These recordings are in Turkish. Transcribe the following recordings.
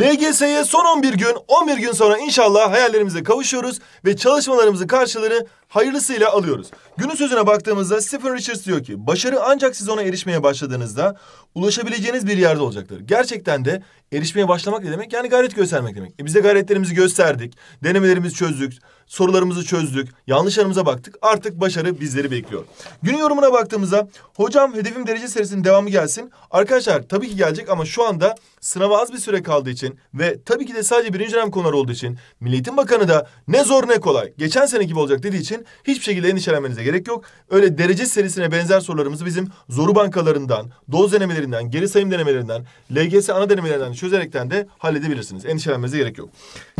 LGS'ye son 11 gün, 11 gün sonra inşallah hayallerimize kavuşuyoruz ve çalışmalarımızın karşılığını hayırlısıyla alıyoruz. Günün sözüne baktığımızda Stephen Richards diyor ki başarı ancak siz ona erişmeye başladığınızda ulaşabileceğiniz bir yerde olacaktır. Gerçekten de erişmeye başlamak ne demek? Yani gayret göstermek demek. E biz de gayretlerimizi gösterdik, denemelerimizi çözdük, sorularımızı çözdük, yanlışlarımıza baktık. Artık başarı bizleri bekliyor. Günün yorumuna baktığımızda hocam hedefim derece serisinin devamı gelsin. Arkadaşlar tabii ki gelecek ama şu anda sınava az bir süre kaldığı için ve tabii ki de sadece birinci dönem konuları olduğu için Milliyetin Bakanı da ne zor ne kolay geçen seneki gibi olacak dediği için için hiçbir şekilde endişelenmenize gerek yok. Öyle derece serisine benzer sorularımızı bizim zoru bankalarından, doz denemelerinden, geri sayım denemelerinden, LGS ana denemelerinden çözerekten de halledebilirsiniz. Endişelenmenize gerek yok.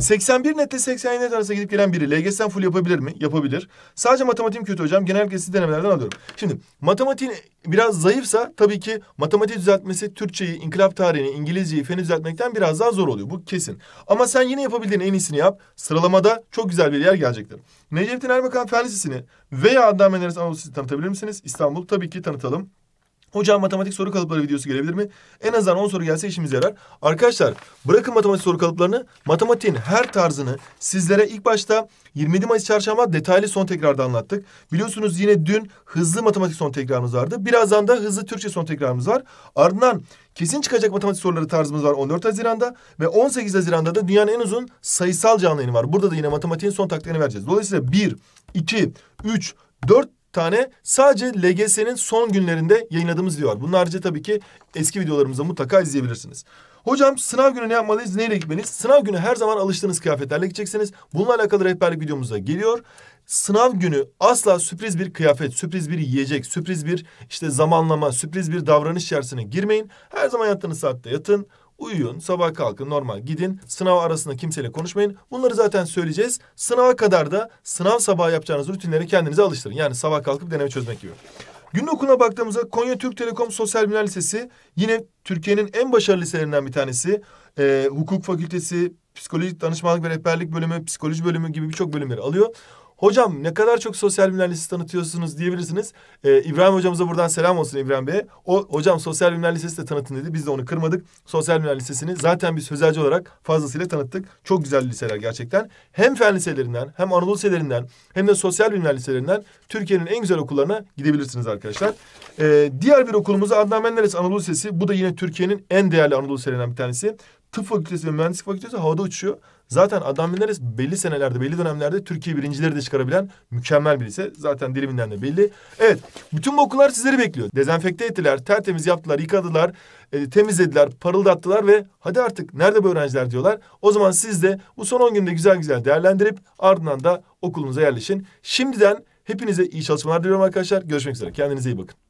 81 netle 87 net arasında gidip gelen biri LGS'den full yapabilir mi? Yapabilir. Sadece matematiğim kötü hocam. Genellikle siz denemelerden alıyorum. Şimdi matematiğin biraz zayıfsa tabii ki matematik düzeltmesi Türkçeyi, inkılap tarihini, İngilizceyi, feni düzeltmekten biraz daha zor oluyor. Bu kesin. Ama sen yine yapabildiğin en iyisini yap. Sıralamada çok güzel bir yer gelecektir. Necmettin Erbakan Fen Lisesi'ni veya Adnan Menderes Anadolu Lisesi'ni tanıtabilir misiniz? İstanbul tabii ki tanıtalım. Hocam matematik soru kalıpları videosu gelebilir mi? En azından 10 soru gelse işimize yarar. Arkadaşlar bırakın matematik soru kalıplarını. Matematiğin her tarzını sizlere ilk başta 27 Mayıs çarşamba detaylı son tekrarda anlattık. Biliyorsunuz yine dün hızlı matematik son tekrarımız vardı. Birazdan da hızlı Türkçe son tekrarımız var. Ardından kesin çıkacak matematik soruları tarzımız var 14 Haziran'da. Ve 18 Haziran'da da dünyanın en uzun sayısal canlı yayını var. Burada da yine matematiğin son taktiğini vereceğiz. Dolayısıyla 1, 2, 3, 4 tane sadece LGS'nin son günlerinde yayınladığımız video var. Bunun harici tabii ki eski videolarımızda mutlaka izleyebilirsiniz. Hocam sınav günü ne yapmalıyız? Neyle gitmeliyiz? Sınav günü her zaman alıştığınız kıyafetlerle gideceksiniz. Bununla alakalı rehberlik videomuzda geliyor. Sınav günü asla sürpriz bir kıyafet, sürpriz bir yiyecek, sürpriz bir işte zamanlama, sürpriz bir davranış içerisine girmeyin. Her zaman yattığınız saatte yatın. Uyuyun, sabah kalkın normal gidin. Sınav arasında kimseyle konuşmayın. Bunları zaten söyleyeceğiz. Sınava kadar da sınav sabahı yapacağınız rutinleri kendinize alıştırın. Yani sabah kalkıp deneme çözmek gibi. Günün okuluna baktığımızda Konya Türk Telekom Sosyal Bilimler Lisesi yine Türkiye'nin en başarılı liselerinden bir tanesi. Ee, hukuk fakültesi, psikolojik danışmanlık ve rehberlik bölümü, psikoloji bölümü gibi birçok bölümleri alıyor. Hocam ne kadar çok sosyal bilimler lisesi tanıtıyorsunuz diyebilirsiniz. Ee, İbrahim hocamıza buradan selam olsun İbrahim Bey'e. O hocam sosyal bilimler lisesi de tanıtın dedi. Biz de onu kırmadık. Sosyal bilimler lisesini zaten biz sözelci olarak fazlasıyla tanıttık. Çok güzel liseler gerçekten. Hem fen liselerinden hem Anadolu liselerinden hem de sosyal bilimler liselerinden Türkiye'nin en güzel okullarına gidebilirsiniz arkadaşlar. Ee, diğer bir okulumuz Adnan Menderes Anadolu Lisesi. Bu da yine Türkiye'nin en değerli Anadolu liselerinden bir tanesi tıp fakültesi ve mühendislik fakültesi havada uçuyor. Zaten Adnan Menderes belli senelerde, belli dönemlerde Türkiye birincileri de çıkarabilen mükemmel bir lise. Zaten diliminden de belli. Evet, bütün bu okullar sizleri bekliyor. Dezenfekte ettiler, tertemiz yaptılar, yıkadılar, e, temizlediler, parıldattılar ve hadi artık nerede bu öğrenciler diyorlar. O zaman siz de bu son 10 günde güzel güzel değerlendirip ardından da okulunuza yerleşin. Şimdiden hepinize iyi çalışmalar diliyorum arkadaşlar. Görüşmek üzere. Kendinize iyi bakın.